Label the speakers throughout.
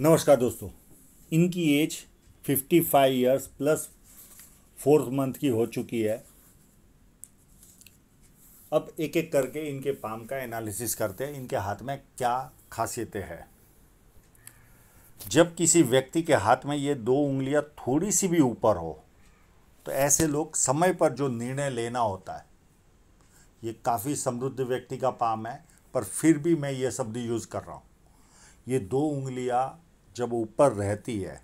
Speaker 1: नमस्कार दोस्तों इनकी age 55 years plus fourth month की हो चुकी है अब एक एक करके इनके पाम का एनालिसिस करते हैं इनके हाथ में क्या खासियतें हैं जब किसी व्यक्ति के हाथ में ये दो उंगलियां थोड़ी सी भी ऊपर हो तो ऐसे लोग समय पर जो निर्णय लेना होता है ये काफ़ी समृद्ध व्यक्ति का पाम है पर फिर भी मैं ये शब्द यूज़ कर रहा हूँ ये दो उंगलियां जब ऊपर रहती है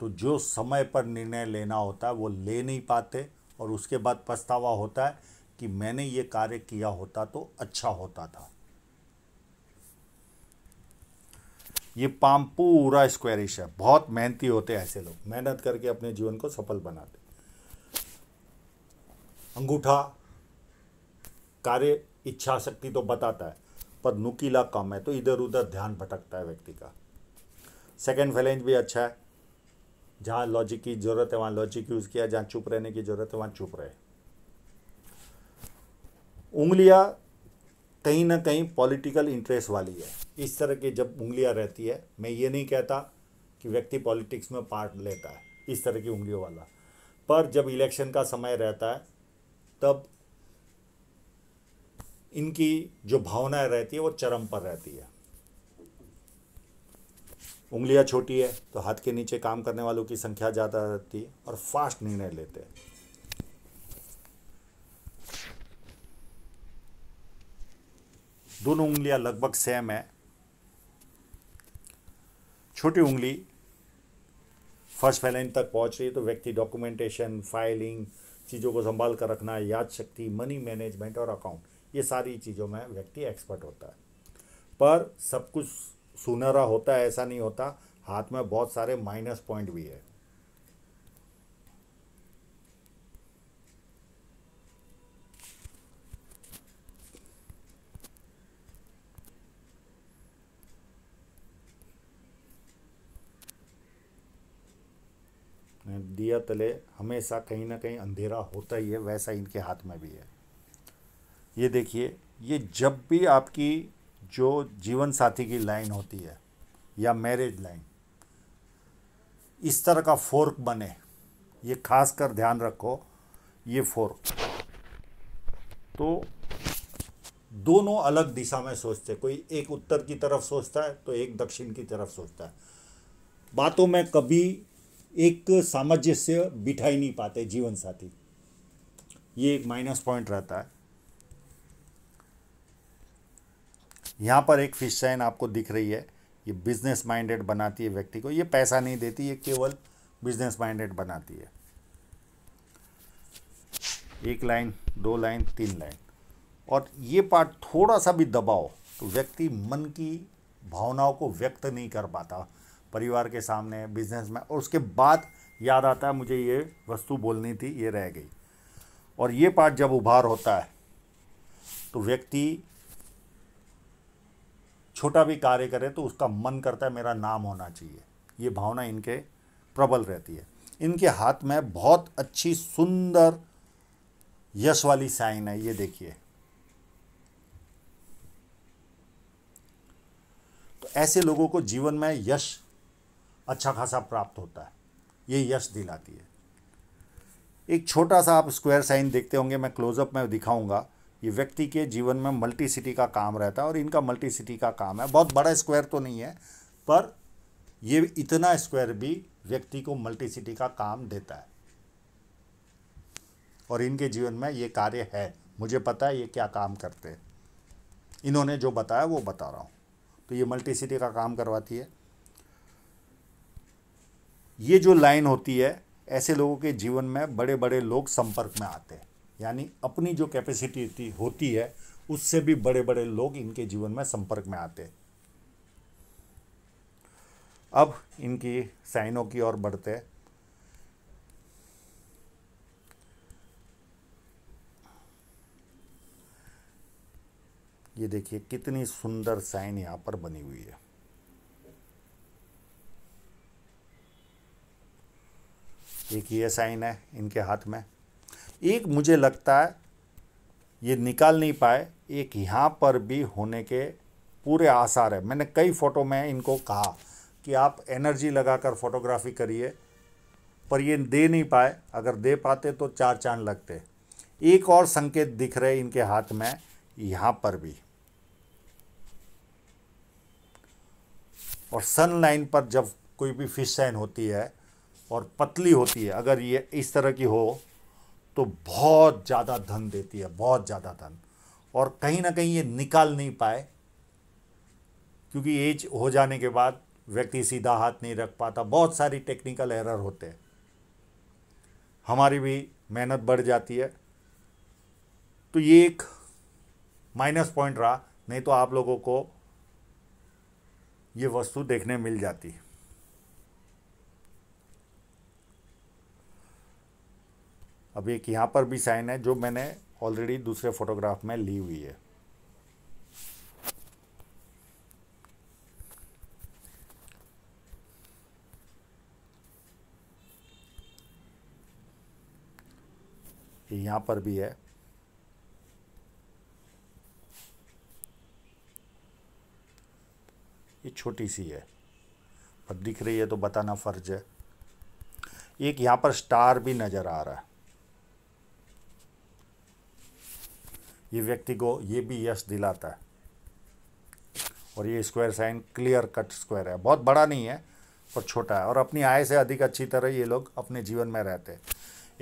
Speaker 1: तो जो समय पर निर्णय लेना होता है वो ले नहीं पाते और उसके बाद पछतावा होता है कि मैंने ये कार्य किया होता तो अच्छा होता था ये पाम पूरा स्क्वेरिश है बहुत मेहनती होते हैं ऐसे लोग मेहनत करके अपने जीवन को सफल बनाते अंगूठा कार्य इच्छा शक्ति तो बताता है पर नुकीला कम है तो इधर उधर ध्यान भटकता है व्यक्ति का सेकेंड फैलेंज भी अच्छा है जहाँ लॉजिक की ज़रूरत है वहाँ लॉजिक यूज़ किया जहाँ चुप रहने की ज़रूरत है वहाँ चुप रहे उंगलियाँ कहीं ना कहीं पॉलिटिकल इंटरेस्ट वाली है इस तरह की जब उंगलियाँ रहती है मैं ये नहीं कहता कि व्यक्ति पॉलिटिक्स में पार्ट लेता है इस तरह की उंगलियों वाला पर जब इलेक्शन का समय रहता है तब इनकी जो भावनाएं रहती है वो चरम पर रहती है उंगलियां छोटी है तो हाथ के नीचे काम करने वालों की संख्या ज़्यादा रहती है और फास्ट निर्णय लेते हैं दोनों उंगलियां लगभग सेम है छोटी उंगली फर्स्ट फैलाइन तक पहुंच रही है तो व्यक्ति डॉक्यूमेंटेशन फाइलिंग चीज़ों को संभाल कर रखना याद शक्ति मनी मैनेजमेंट और अकाउंट ये सारी चीज़ों में व्यक्ति एक्सपर्ट होता है पर सब कुछ सुनहरा होता है ऐसा नहीं होता हाथ में बहुत सारे माइनस पॉइंट भी है दिया तले हमेशा कहीं ना कहीं अंधेरा होता ही है वैसा इनके हाथ में भी है ये देखिए ये जब भी आपकी जो जीवन साथी की लाइन होती है या मैरिज लाइन इस तरह का फोर्क बने ये खास कर ध्यान रखो ये फोर्क तो दोनों अलग दिशा में सोचते कोई एक उत्तर की तरफ सोचता है तो एक दक्षिण की तरफ सोचता है बातों में कभी एक सामंजस्य बिठा ही नहीं पाते जीवन साथी ये एक माइनस पॉइंट रहता है यहाँ पर एक फिश साइन आपको दिख रही है ये बिजनेस माइंडेड बनाती है व्यक्ति को ये पैसा नहीं देती ये केवल बिजनेस माइंडेड बनाती है एक लाइन दो लाइन तीन लाइन और ये पार्ट थोड़ा सा भी दबाओ तो व्यक्ति मन की भावनाओं को व्यक्त नहीं कर पाता परिवार के सामने बिजनेस में और उसके बाद याद आता है मुझे ये वस्तु बोलनी थी ये रह गई और ये पार्ट जब उभार होता है तो व्यक्ति छोटा भी कार्य करे तो उसका मन करता है मेरा नाम होना चाहिए ये भावना इनके प्रबल रहती है इनके हाथ में बहुत अच्छी सुंदर यश वाली साइन है ये देखिए तो ऐसे लोगों को जीवन में यश अच्छा खासा प्राप्त होता है ये यश दिलाती है एक छोटा सा आप स्क्वायर साइन देखते होंगे मैं क्लोजअप में दिखाऊंगा ये व्यक्ति के जीवन में मल्टी सिटी का काम रहता है और इनका मल्टी सिटी का काम है बहुत बड़ा स्क्वायर तो नहीं है पर ये इतना स्क्वायर भी व्यक्ति को मल्टी सिटी का काम देता है और इनके जीवन में ये कार्य है मुझे पता है ये क्या काम करते हैं इन्होंने जो बताया वो बता रहा हूँ तो ये मल्टी सिटी का काम करवाती है ये जो लाइन होती है ऐसे लोगों के जीवन में बड़े बड़े लोग संपर्क में आते हैं यानी अपनी जो कैपेसिटी होती है उससे भी बड़े बड़े लोग इनके जीवन में संपर्क में आते हैं अब इनकी साइनों की ओर बढ़ते ये देखिए कितनी सुंदर साइन यहां पर बनी हुई है एक ये साइन है इनके हाथ में एक मुझे लगता है ये निकाल नहीं पाए एक यहाँ पर भी होने के पूरे आसार है मैंने कई फ़ोटो में इनको कहा कि आप एनर्जी लगाकर फोटोग्राफी करिए पर ये दे नहीं पाए अगर दे पाते तो चार चांद लगते एक और संकेत दिख रहे इनके हाथ में यहाँ पर भी और सन लाइन पर जब कोई भी फिश साइन होती है और पतली होती है अगर ये इस तरह की हो तो बहुत ज़्यादा धन देती है बहुत ज़्यादा धन और कहीं ना कहीं ये निकाल नहीं पाए क्योंकि एज हो जाने के बाद व्यक्ति सीधा हाथ नहीं रख पाता बहुत सारी टेक्निकल एरर होते हैं हमारी भी मेहनत बढ़ जाती है तो ये एक माइनस पॉइंट रहा नहीं तो आप लोगों को ये वस्तु देखने मिल जाती है अब एक यहाँ पर भी साइन है जो मैंने ऑलरेडी दूसरे फोटोग्राफ में ली हुई है यहाँ पर भी है ये छोटी सी है पर दिख रही है तो बताना फ़र्ज है एक यहाँ पर स्टार भी नज़र आ रहा है ये व्यक्ति को ये भी यश दिलाता है और ये square sign clear cut square है बहुत बड़ा नहीं है और छोटा है और अपनी आय से अधिक अच्छी तरह ये लोग अपने जीवन में रहते हैं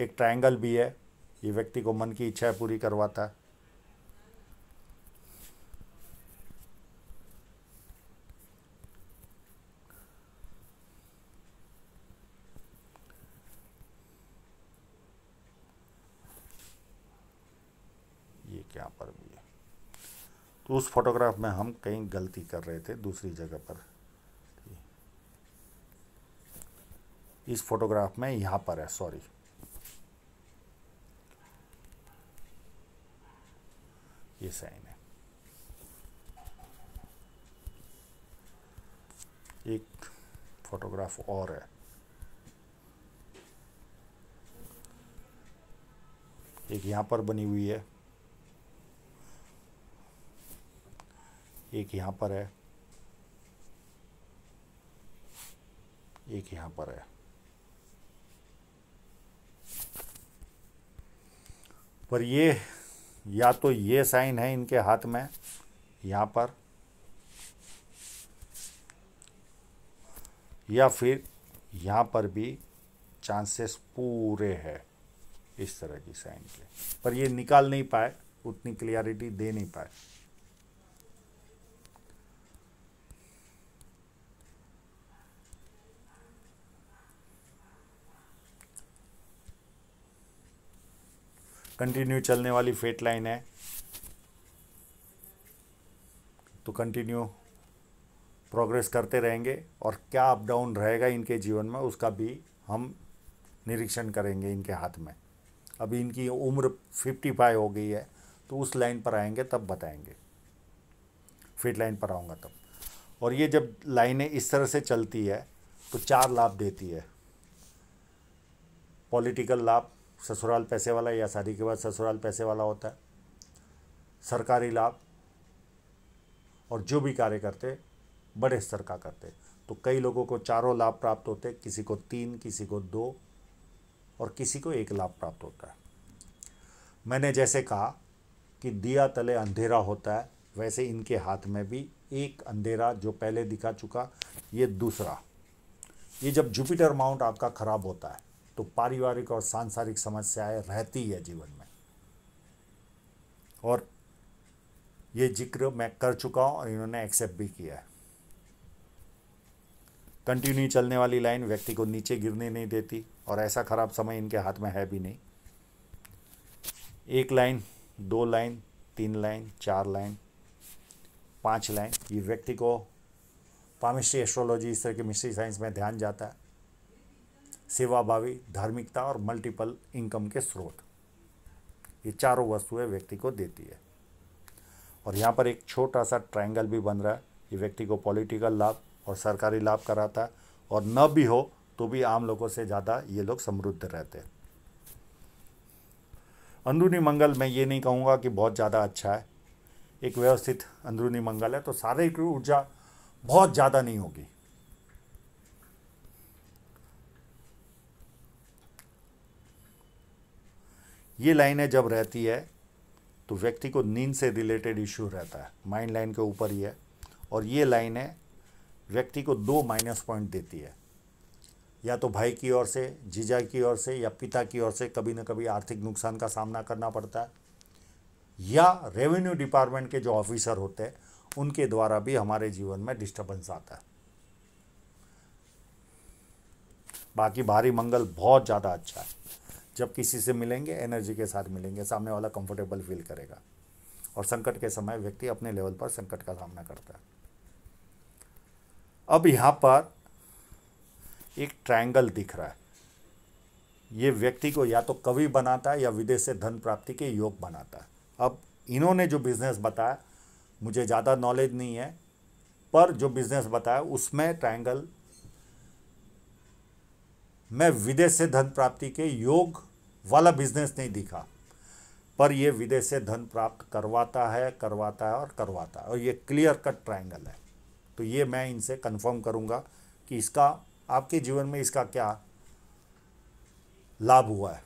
Speaker 1: एक ट्रायंगल भी है ये व्यक्ति को मन की इच्छाएं पूरी करवाता है तो उस फोटोग्राफ में हम कहीं गलती कर रहे थे दूसरी जगह पर इस फोटोग्राफ में यहां पर है सॉरी ये साइन है एक फोटोग्राफ और है एक यहां पर बनी हुई है एक यहाँ पर है एक यहाँ पर है पर ये या तो ये साइन है इनके हाथ में यहाँ पर या फिर यहाँ पर भी चांसेस पूरे हैं इस तरह की साइन के पर ये निकाल नहीं पाए उतनी क्लियरिटी दे नहीं पाए कंटिन्यू चलने वाली फेट लाइन है तो कंटिन्यू प्रोग्रेस करते रहेंगे और क्या अप डाउन रहेगा इनके जीवन में उसका भी हम निरीक्षण करेंगे इनके हाथ में अभी इनकी उम्र फिफ्टी फाइव हो गई है तो उस लाइन पर आएंगे तब बताएंगे फिट लाइन पर आऊँगा तब और ये जब लाइनें इस तरह से चलती है तो चार लाभ देती है पॉलिटिकल लाभ ससुराल पैसे वाला या शादी के बाद ससुराल पैसे वाला होता है सरकारी लाभ और जो भी कार्य करते बड़े स्तर का करते तो कई लोगों को चारों लाभ प्राप्त होते किसी को तीन किसी को दो और किसी को एक लाभ प्राप्त होता है मैंने जैसे कहा कि दिया तले अंधेरा होता है वैसे इनके हाथ में भी एक अंधेरा जो पहले दिखा चुका ये दूसरा ये जब जुपिटर माउंट आपका ख़राब होता है तो पारिवारिक और सांसारिक समस्याएं रहती है जीवन में और ये जिक्र मैं कर चुका हूँ और इन्होंने एक्सेप्ट भी किया है कंटिन्यू चलने वाली लाइन व्यक्ति को नीचे गिरने नहीं देती और ऐसा खराब समय इनके हाथ में है भी नहीं एक लाइन दो लाइन तीन लाइन चार लाइन पांच लाइन ये व्यक्ति को पामिस्ट्री एस्ट्रोलॉजी इस तरह के मिस्ट्री साइंस में ध्यान जाता है सेवाभावी धार्मिकता और मल्टीपल इनकम के स्रोत ये चारों वस्तुएं व्यक्ति को देती है और यहाँ पर एक छोटा सा ट्रायंगल भी बन रहा है ये व्यक्ति को पॉलिटिकल लाभ और सरकारी लाभ कराता है और न भी हो तो भी आम लोगों से ज़्यादा ये लोग समृद्ध रहते हैं अंदरूनी मंगल मैं ये नहीं कहूँगा कि बहुत ज़्यादा अच्छा है एक व्यवस्थित अंदरूनी मंगल है तो शारीरिक ऊर्जा बहुत ज़्यादा नहीं होगी ये लाइनें जब रहती है तो व्यक्ति को नींद से रिलेटेड इश्यू रहता है माइंड लाइन के ऊपर ही है और ये लाइनें व्यक्ति को दो माइनस पॉइंट देती है या तो भाई की ओर से जीजा की ओर से या पिता की ओर से कभी ना कभी आर्थिक नुकसान का सामना करना पड़ता है या रेवेन्यू डिपार्टमेंट के जो ऑफिसर होते हैं उनके द्वारा भी हमारे जीवन में डिस्टर्बेंस आता है बाकी भारी मंगल बहुत ज़्यादा अच्छा है जब किसी से मिलेंगे एनर्जी के साथ मिलेंगे सामने वाला कंफर्टेबल फील करेगा और संकट के समय व्यक्ति अपने लेवल पर संकट का सामना करता है अब यहाँ पर एक ट्रायंगल दिख रहा है ये व्यक्ति को या तो कवि बनाता है या विदेश से धन प्राप्ति के योग बनाता है अब इन्होंने जो बिज़नेस बताया मुझे ज़्यादा नॉलेज नहीं है पर जो बिज़नेस बताया उसमें ट्रायंगल मैं विदेश से धन प्राप्ति के योग वाला बिजनेस नहीं दिखा पर ये विदेश से धन प्राप्त करवाता है करवाता है और करवाता है और ये क्लियर कट ट्रायंगल है तो ये मैं इनसे कंफर्म करूंगा कि इसका आपके जीवन में इसका क्या लाभ हुआ है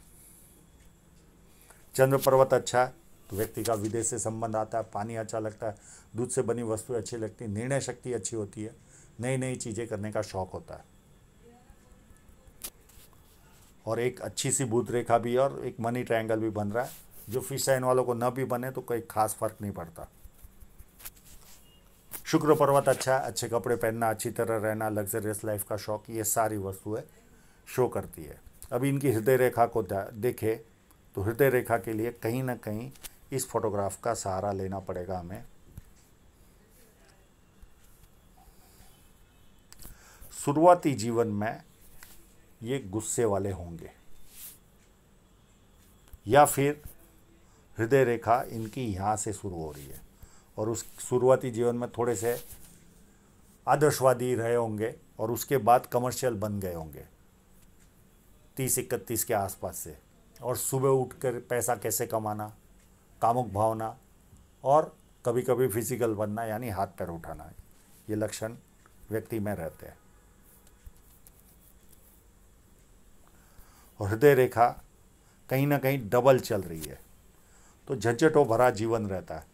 Speaker 1: चंद्र पर्वत अच्छा है तो व्यक्ति का विदेश से संबंध आता है पानी अच्छा लगता है दूध से बनी वस्तुएं अच्छी लगती निर्णय शक्ति अच्छी होती है नई नई चीज़ें करने का शौक होता है और एक अच्छी सी भूत रेखा भी और एक मनी ट्रायंगल भी बन रहा है जो फिश साइन वालों को न भी बने तो कोई खास फर्क नहीं पड़ता शुक्र पर्वत अच्छा है अच्छे कपड़े पहनना अच्छी तरह रहना लग्जरियस लाइफ का शौक ये सारी वस्तुएं शो करती है अभी इनकी हृदय रेखा को देखे तो हृदय रेखा के लिए कहीं ना कहीं इस फोटोग्राफ का सहारा लेना पड़ेगा हमें शुरुआती जीवन में ये गुस्से वाले होंगे या फिर हृदय रेखा इनकी यहाँ से शुरू हो रही है और उस शुरुआती जीवन में थोड़े से आदर्शवादी रहे होंगे और उसके बाद कमर्शियल बन गए होंगे तीस इकतीस के आसपास से और सुबह उठकर पैसा कैसे कमाना कामुक भावना और कभी कभी फिजिकल बनना यानी हाथ पैर उठाना ये लक्षण व्यक्ति में रहते हैं और हृदय रेखा कहीं ना कहीं डबल चल रही है तो झंझटों भरा जीवन रहता है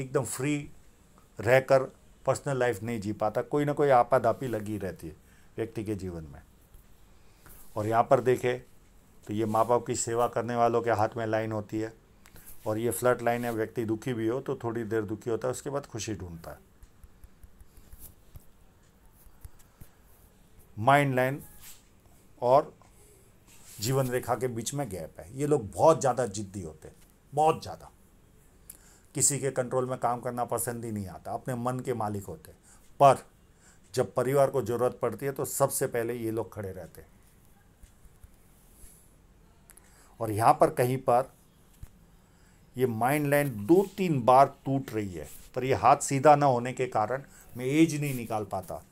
Speaker 1: एकदम फ्री रहकर पर्सनल लाइफ नहीं जी पाता कोई ना कोई आपाधापी लगी रहती है व्यक्ति के जीवन में और यहाँ पर देखें तो ये माँ बाप की सेवा करने वालों के हाथ में लाइन होती है और ये फ्लड लाइन है व्यक्ति दुखी भी हो तो थोड़ी देर दुखी होता है उसके बाद खुशी ढूंढता है माइंड लाइन और जीवन रेखा के बीच में गैप है ये लोग बहुत ज़्यादा जिद्दी होते हैं बहुत ज़्यादा किसी के कंट्रोल में काम करना पसंद ही नहीं आता अपने मन के मालिक होते पर जब परिवार को ज़रूरत पड़ती है तो सबसे पहले ये लोग खड़े रहते हैं और यहाँ पर कहीं पर ये माइंड लाइन दो तीन बार टूट रही है पर ये हाथ सीधा ना होने के कारण मैं एज नहीं निकाल पाता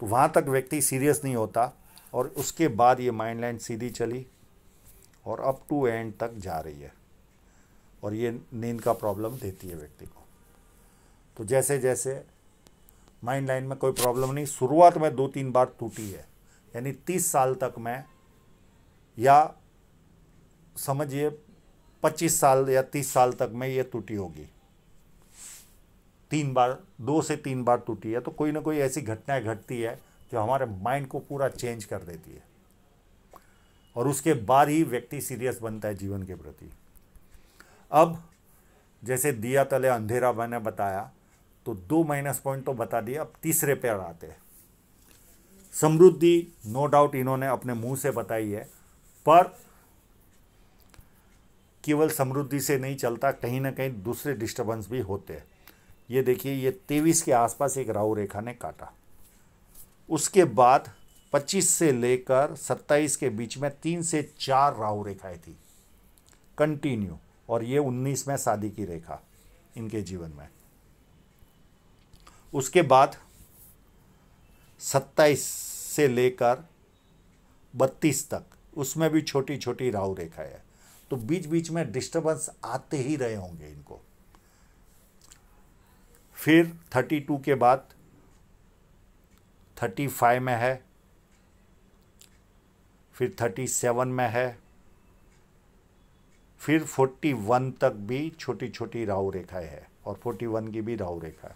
Speaker 1: तो वहाँ तक व्यक्ति सीरियस नहीं होता और उसके बाद ये माइंड लाइन सीधी चली और अप टू एंड तक जा रही है और ये नींद का प्रॉब्लम देती है व्यक्ति को तो जैसे जैसे माइंड लाइन में कोई प्रॉब्लम नहीं शुरुआत में दो तीन बार टूटी है यानी तीस साल तक मैं या समझिए पच्चीस साल या तीस साल तक में ये टूटी होगी तीन बार दो से तीन बार टूटी है तो कोई ना कोई ऐसी घटनाएं घटती है जो हमारे माइंड को पूरा चेंज कर देती है और उसके बाद ही व्यक्ति सीरियस बनता है जीवन के प्रति अब जैसे दिया तले अंधेरा मैंने बताया तो दो माइनस पॉइंट तो बता दिया अब तीसरे पेड़ आते हैं समृद्धि नो डाउट इन्होंने अपने मुंह से बताई है पर केवल समृद्धि से नहीं चलता कहीं ना कहीं दूसरे डिस्टर्बेंस भी होते हैं ये देखिए ये तेईस के आसपास एक राहु रेखा ने काटा उसके बाद 25 से लेकर 27 के बीच में तीन से चार राहु रेखाएं थी कंटिन्यू और ये 19 में शादी की रेखा इनके जीवन में उसके बाद 27 से लेकर 32 तक उसमें भी छोटी छोटी राहु रेखाएं है तो बीच बीच में डिस्टर्बेंस आते ही रहे होंगे इनको फिर 32 के बाद थर्टी फाइव में है फिर थर्टी सेवन में है फिर फोर्टी वन तक भी छोटी छोटी राहु रेखाएं है और फोर्टी वन की भी राहु रेखा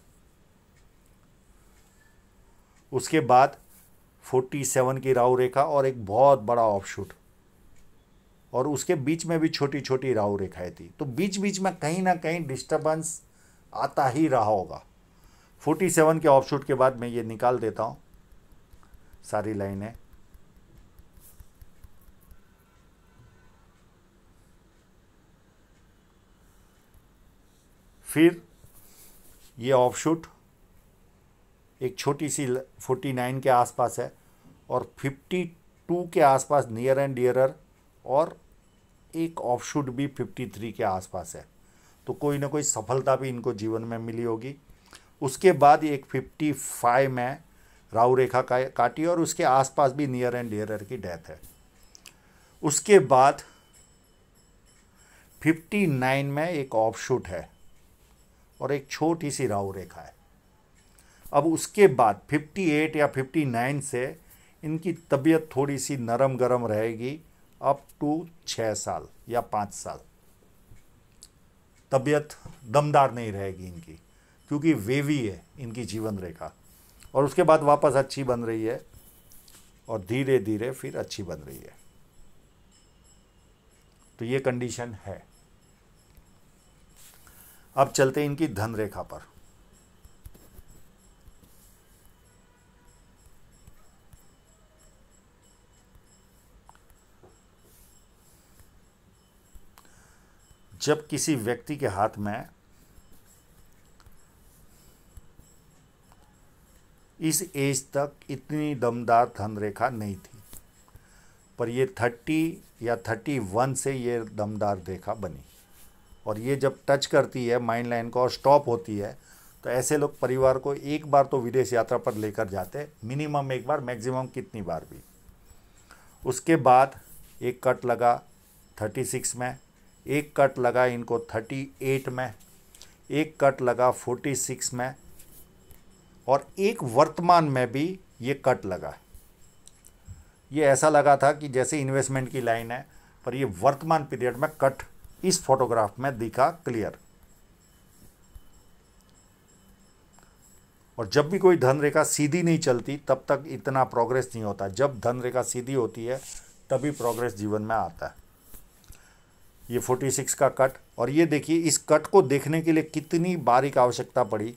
Speaker 1: उसके बाद फोर्टी सेवन की राहु रेखा और एक बहुत बड़ा ऑफशूट और उसके बीच में भी छोटी छोटी राहु रेखाएं थी तो बीच बीच में कहीं ना कहीं डिस्टर्बेंस आता ही रहा होगा फोर्टी सेवन के ऑफशूट के बाद मैं ये निकाल देता हूँ सारी लाइनें फिर ये ऑफशूट एक छोटी सी 49 के आसपास है और 52 के आसपास नियर एंड डियरर और एक ऑफशूट भी 53 के आसपास है तो कोई ना कोई सफलता भी इनको जीवन में मिली होगी उसके बाद एक 55 में राहु रेखा का काटी और उसके आसपास भी नियर एंड डियर की डेथ है उसके बाद 59 में एक ऑफशूट है और एक छोटी सी राहु रेखा है अब उसके बाद 58 या 59 से इनकी तबीयत थोड़ी सी नरम गरम रहेगी अप टू छः साल या पाँच साल तबीयत दमदार नहीं रहेगी इनकी क्योंकि वेवी है इनकी जीवन रेखा और उसके बाद वापस अच्छी बन रही है और धीरे धीरे फिर अच्छी बन रही है तो ये कंडीशन है अब चलते इनकी धन रेखा पर जब किसी व्यक्ति के हाथ में इस एज तक इतनी दमदार धन रेखा नहीं थी पर ये थर्टी या थर्टी वन से ये दमदार रेखा बनी और ये जब टच करती है माइंड लाइन को और स्टॉप होती है तो ऐसे लोग परिवार को एक बार तो विदेश यात्रा पर लेकर जाते मिनिमम एक बार मैक्सिमम कितनी बार भी उसके बाद एक कट लगा थर्टी सिक्स में एक कट लगा इनको थर्टी एट में एक कट लगा फोर्टी सिक्स में और एक वर्तमान में भी ये कट लगा है ये ऐसा लगा था कि जैसे इन्वेस्टमेंट की लाइन है पर ये वर्तमान पीरियड में कट इस फोटोग्राफ में दिखा क्लियर और जब भी कोई धन रेखा सीधी नहीं चलती तब तक इतना प्रोग्रेस नहीं होता जब धन रेखा सीधी होती है तभी प्रोग्रेस जीवन में आता है ये 46 का कट और ये देखिए इस कट को देखने के लिए कितनी बारीक आवश्यकता पड़ी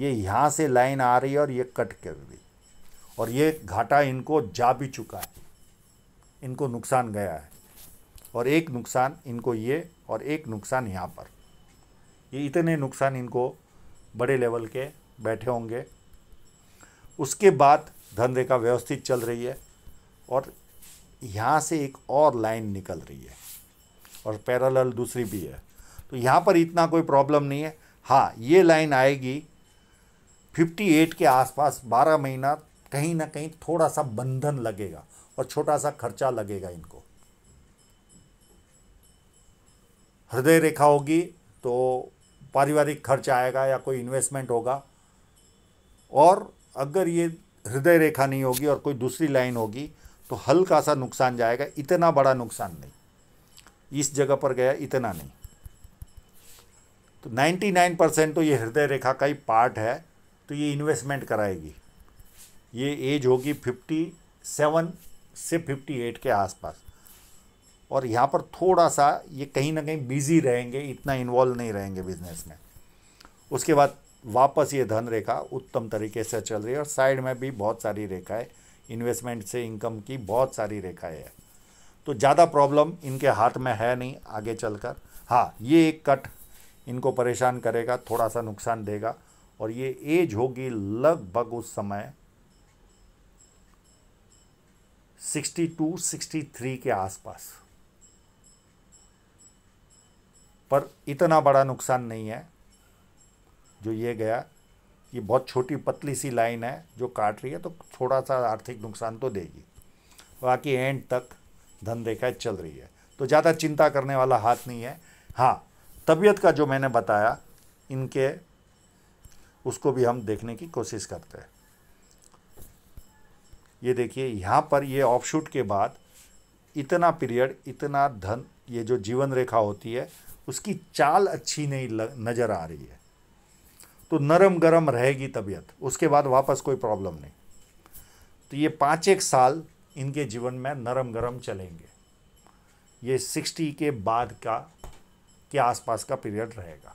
Speaker 1: ये यहाँ से लाइन आ रही है और ये कट कर रही और ये घाटा इनको जा भी चुका है इनको नुकसान गया है और एक नुकसान इनको ये और एक नुकसान यहाँ पर ये इतने नुकसान इनको बड़े लेवल के बैठे होंगे उसके बाद धंधे का व्यवस्थित चल रही है और यहाँ से एक और लाइन निकल रही है और पैरल दूसरी भी है तो यहाँ पर इतना कोई प्रॉब्लम नहीं है हाँ ये लाइन आएगी 58 के आसपास 12 महीना कहीं ना कहीं थोड़ा सा बंधन लगेगा और छोटा सा खर्चा लगेगा इनको हृदय रेखा होगी तो पारिवारिक खर्च आएगा या कोई इन्वेस्टमेंट होगा और अगर ये हृदय रेखा नहीं होगी और कोई दूसरी लाइन होगी तो हल्का सा नुकसान जाएगा इतना बड़ा नुकसान नहीं इस जगह पर गया इतना नहीं तो 99 परसेंट तो ये हृदय रेखा का ही पार्ट है तो ये इन्वेस्टमेंट कराएगी ये एज होगी फिफ्टी सेवन से फिफ्टी एट के आसपास और यहाँ पर थोड़ा सा ये कहीं ना कहीं बिजी रहेंगे इतना इन्वॉल्व नहीं रहेंगे बिजनेस में उसके बाद वापस ये धन रेखा उत्तम तरीके से चल रही है और साइड में भी बहुत सारी रेखाएं इन्वेस्टमेंट से इनकम की बहुत सारी रेखाएं हैं तो ज़्यादा प्रॉब्लम इनके हाथ में है नहीं आगे चलकर हाँ ये एक कट इनको परेशान करेगा थोड़ा सा नुकसान देगा और ये एज होगी लगभग उस समय 62, 63 के आसपास पर इतना बड़ा नुकसान नहीं है जो ये गया ये बहुत छोटी पतली सी लाइन है जो काट रही है तो थोड़ा सा आर्थिक नुकसान तो देगी बाकी एंड तक धन रेखा चल रही है तो ज़्यादा चिंता करने वाला हाथ नहीं है हाँ तबीयत का जो मैंने बताया इनके उसको भी हम देखने की कोशिश करते हैं ये देखिए यहाँ पर ये ऑफ शूट के बाद इतना पीरियड इतना धन ये जो जीवन रेखा होती है उसकी चाल अच्छी नहीं लग, नज़र आ रही है तो नरम गरम रहेगी तबीयत उसके बाद वापस कोई प्रॉब्लम नहीं तो ये पाँच एक साल इनके जीवन में नरम गरम चलेंगे ये सिक्सटी के बाद का के आसपास का पीरियड रहेगा